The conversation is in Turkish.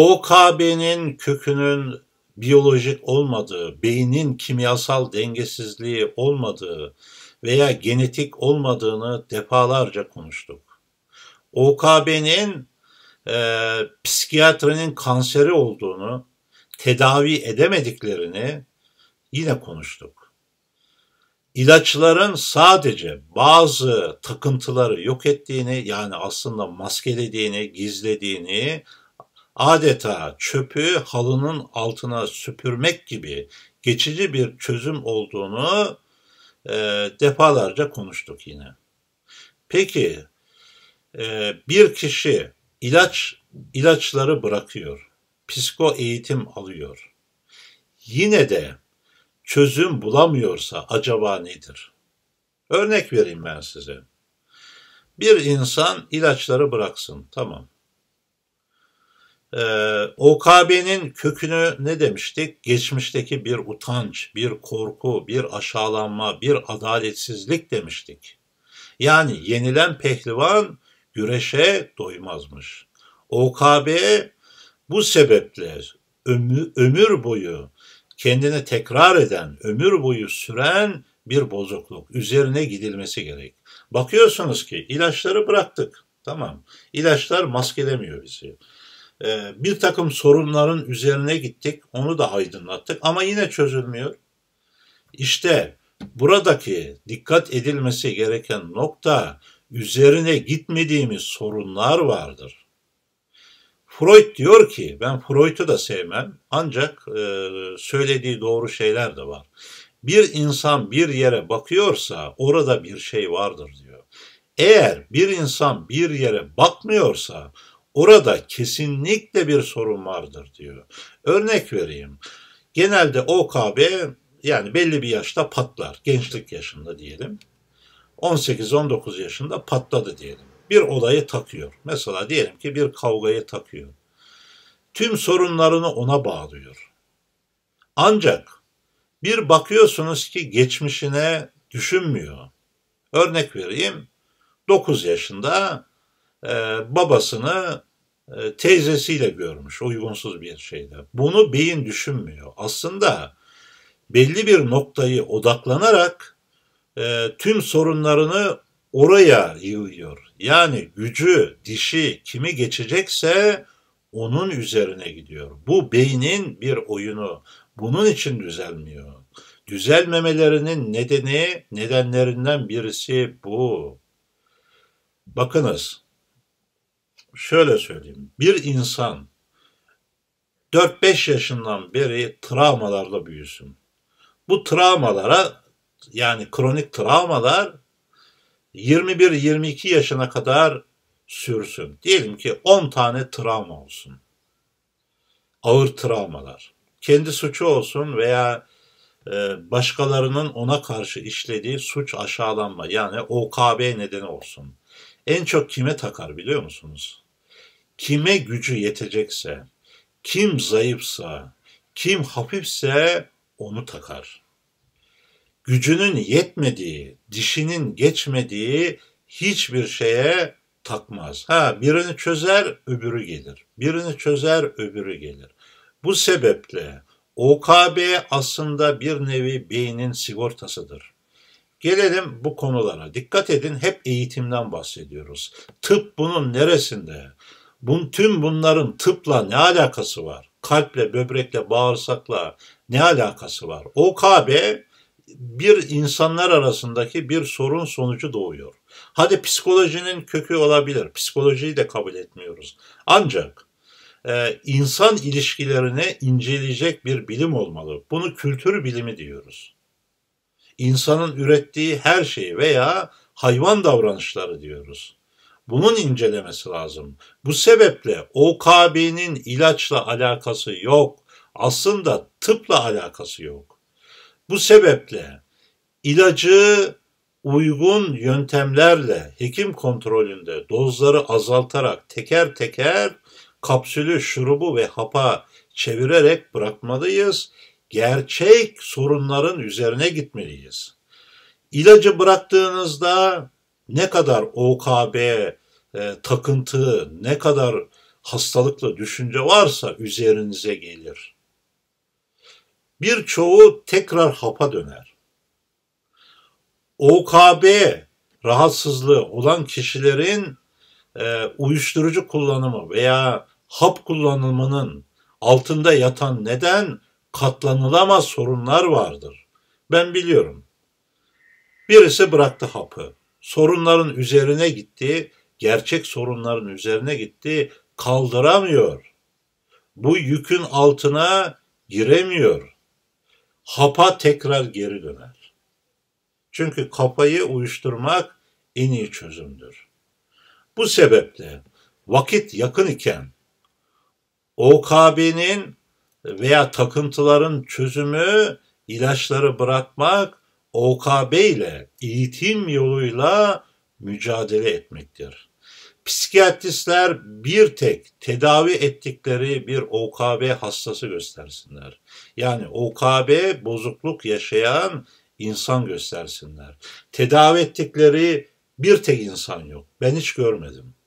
OKB'nin kökünün biyolojik olmadığı, beynin kimyasal dengesizliği olmadığı veya genetik olmadığını defalarca konuştuk. OKB'nin e, psikiyatrinin kanseri olduğunu, tedavi edemediklerini yine konuştuk. İlaçların sadece bazı takıntıları yok ettiğini yani aslında maskelediğini, gizlediğini adeta çöpü halının altına süpürmek gibi geçici bir çözüm olduğunu e, defalarca konuştuk yine. Peki e, bir kişi ilaç ilaçları bırakıyor, psiko eğitim alıyor. Yine de çözüm bulamıyorsa acaba nedir? Örnek vereyim ben size. Bir insan ilaçları bıraksın, tamam. E, ee, OKB'nin kökünü ne demiştik? Geçmişteki bir utanç, bir korku, bir aşağılanma, bir adaletsizlik demiştik. Yani yenilen pehlivan güreşe doymazmış. OKB bu sebeple ömür, ömür boyu kendini tekrar eden, ömür boyu süren bir bozukluk. Üzerine gidilmesi gerek. Bakıyorsunuz ki ilaçları bıraktık. Tamam. İlaçlar maskelemiyor bizi. Ee, bir takım sorunların üzerine gittik. Onu da aydınlattık ama yine çözülmüyor. İşte buradaki dikkat edilmesi gereken nokta üzerine gitmediğimiz sorunlar vardır. Freud diyor ki ben Freud'u da sevmem ancak e, söylediği doğru şeyler de var. Bir insan bir yere bakıyorsa orada bir şey vardır diyor. Eğer bir insan bir yere bakmıyorsa Orada kesinlikle bir sorun vardır diyor. Örnek vereyim. Genelde OKB yani belli bir yaşta patlar. Gençlik yaşında diyelim. 18-19 yaşında patladı diyelim. Bir olayı takıyor. Mesela diyelim ki bir kavgayı takıyor. Tüm sorunlarını ona bağlıyor. Ancak bir bakıyorsunuz ki geçmişine düşünmüyor. Örnek vereyim. 9 yaşında e, babasını e, teyzesiyle görmüş uygunsuz bir şeyde. Bunu beyin düşünmüyor. Aslında belli bir noktayı odaklanarak e, tüm sorunlarını oraya yığıyor. Yani gücü, dişi kimi geçecekse onun üzerine gidiyor. Bu beynin bir oyunu. Bunun için düzelmiyor. Düzelmemelerinin nedeni, nedenlerinden birisi bu. Bakınız, şöyle söyleyeyim. Bir insan 4-5 yaşından beri travmalarla büyüsün. Bu travmalara yani kronik travmalar 21-22 yaşına kadar sürsün. Diyelim ki 10 tane travma olsun. Ağır travmalar. Kendi suçu olsun veya e, başkalarının ona karşı işlediği suç aşağılanma yani OKB nedeni olsun. En çok kime takar biliyor musunuz? kime gücü yetecekse, kim zayıfsa, kim hafifse onu takar. Gücünün yetmediği, dişinin geçmediği hiçbir şeye takmaz. Ha birini çözer öbürü gelir. Birini çözer öbürü gelir. Bu sebeple OKB aslında bir nevi beynin sigortasıdır. Gelelim bu konulara. Dikkat edin hep eğitimden bahsediyoruz. Tıp bunun neresinde? Bun, tüm bunların tıpla ne alakası var? Kalple, böbrekle, bağırsakla ne alakası var? OKB bir insanlar arasındaki bir sorun sonucu doğuyor. Hadi psikolojinin kökü olabilir. Psikolojiyi de kabul etmiyoruz. Ancak e, insan ilişkilerini inceleyecek bir bilim olmalı. Bunu kültür bilimi diyoruz. İnsanın ürettiği her şeyi veya hayvan davranışları diyoruz. Bunun incelemesi lazım. Bu sebeple OKB'nin ilaçla alakası yok. Aslında tıpla alakası yok. Bu sebeple ilacı uygun yöntemlerle hekim kontrolünde dozları azaltarak teker teker kapsülü, şurubu ve hapa çevirerek bırakmalıyız. Gerçek sorunların üzerine gitmeliyiz. İlacı bıraktığınızda ne kadar OKB e, takıntı, ne kadar hastalıklı düşünce varsa üzerinize gelir. Birçoğu tekrar hapa döner. OKB rahatsızlığı olan kişilerin e, uyuşturucu kullanımı veya hap kullanımının altında yatan neden katlanılamaz sorunlar vardır. Ben biliyorum. Birisi bıraktı hapı sorunların üzerine gitti, gerçek sorunların üzerine gitti, kaldıramıyor. Bu yükün altına giremiyor. Hapa tekrar geri döner. Çünkü kafayı uyuşturmak en iyi çözümdür. Bu sebeple vakit yakın iken OKB'nin veya takıntıların çözümü ilaçları bırakmak OKB ile eğitim yoluyla mücadele etmektir. Psikiyatristler bir tek tedavi ettikleri bir OKB hastası göstersinler. Yani OKB bozukluk yaşayan insan göstersinler. Tedavi ettikleri bir tek insan yok. Ben hiç görmedim.